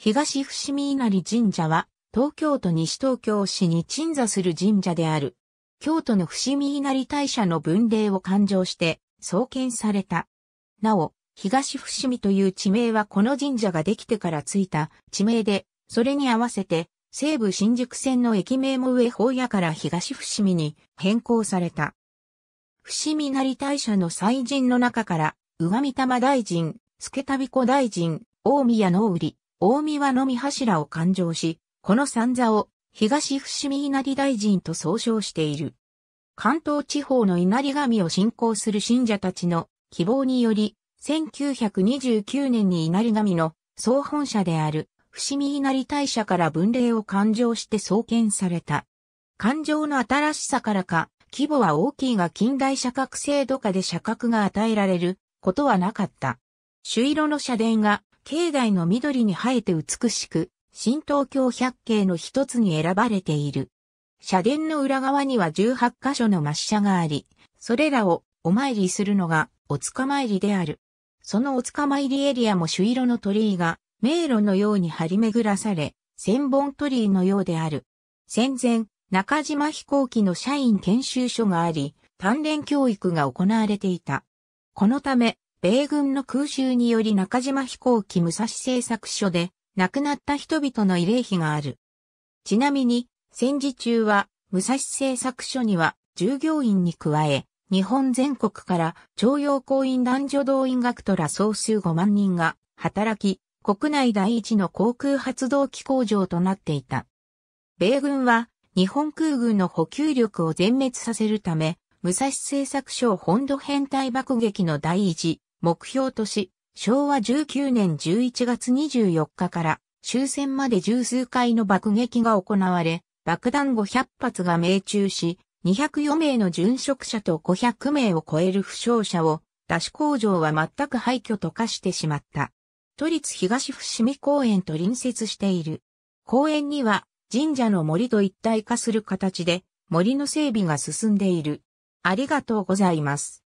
東伏見稲荷神社は、東京都西東京市に鎮座する神社である。京都の伏見稲荷大社の分霊を勘定して、創建された。なお、東伏見という地名はこの神社ができてからついた地名で、それに合わせて、西武新宿線の駅名も上方屋から東伏見に変更された。伏見稲荷大社の祭神の中から、上見玉大臣、助旅子大臣、大宮の売り、大見はのみ柱を勘定し、この三座を東伏見稲荷大臣と総称している。関東地方の稲荷神を信仰する信者たちの希望により、1929年に稲荷神の総本社である伏見稲荷大社から分霊を勘定して創建された。勘定の新しさからか、規模は大きいが近代社格制度下で社格が与えられることはなかった。朱色の社殿が境内の緑に生えて美しく、新東京百景の一つに選ばれている。社殿の裏側には18箇所の抹茶があり、それらをお参りするのがお塚参りである。そのお塚参りエリアも朱色の鳥居が迷路のように張り巡らされ、千本鳥居のようである。戦前、中島飛行機の社員研修所があり、鍛錬教育が行われていた。このため、米軍の空襲により中島飛行機武蔵製作所で亡くなった人々の慰霊碑がある。ちなみに、戦時中は武蔵製作所には従業員に加え、日本全国から徴用工員男女動員学徒ら総数5万人が働き、国内第一の航空発動機工場となっていた。米軍は日本空軍の補給力を全滅させるため、武蔵製作所本土編隊爆撃の第一目標とし、昭和19年11月24日から終戦まで十数回の爆撃が行われ、爆弾500発が命中し、204名の殉職者と500名を超える負傷者を、出し工場は全く廃墟と化してしまった。都立東伏見公園と隣接している。公園には神社の森と一体化する形で森の整備が進んでいる。ありがとうございます。